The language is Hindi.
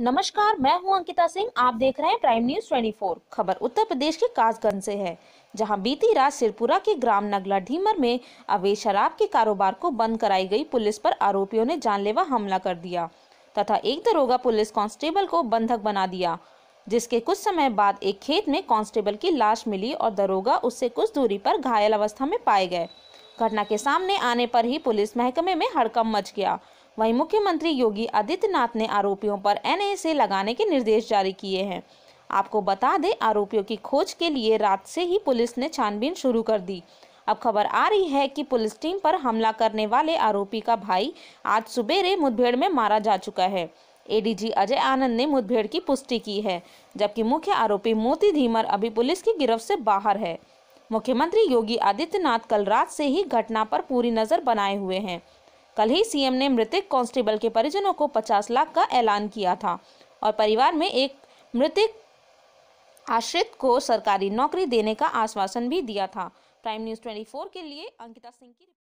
नमस्कार मैं हूं अंकिता सिंह आप देख रहे हैं प्राइम न्यूज 24 खबर उत्तर प्रदेश के कासगंज से है जहां बीती रात सिरपुरा के ग्राम नगला ढीमर में अवैध शराब के कारोबार को बंद कराई गई पुलिस पर आरोपियों ने जानलेवा हमला कर दिया तथा एक दरोगा पुलिस कांस्टेबल को बंधक बना दिया जिसके कुछ समय बाद एक खेत में कांस्टेबल की लाश मिली और दरोगा उससे कुछ दूरी पर घायल अवस्था में पाए गए घटना के सामने आने पर ही पुलिस महकमे में हड़कम मच गया वहीं मुख्यमंत्री योगी आदित्यनाथ ने आरोपियों पर एनएसए लगाने के निर्देश जारी किए हैं आपको बता दें आरोपियों की खोज के लिए रात से ही पुलिस ने छानबीन शुरू कर दी अब खबर आ रही है कि पुलिस टीम पर हमला करने वाले आरोपी का भाई आज सुबेरे मुठभेड़ में मारा जा चुका है एडीजी अजय आनंद ने मुठभेड़ की पुष्टि की है जबकि मुख्य आरोपी मोती धीमर अभी पुलिस की गिरफ्त से बाहर है मुख्यमंत्री योगी आदित्यनाथ कल रात से ही घटना पर पूरी नजर बनाए हुए हैं कल ही सीएम ने मृतक कांस्टेबल के परिजनों को पचास लाख का ऐलान किया था और परिवार में एक मृतक आश्रित को सरकारी नौकरी देने का आश्वासन भी दिया था प्राइम न्यूज़ ट्वेंटी के लिए अंकिता सिंह की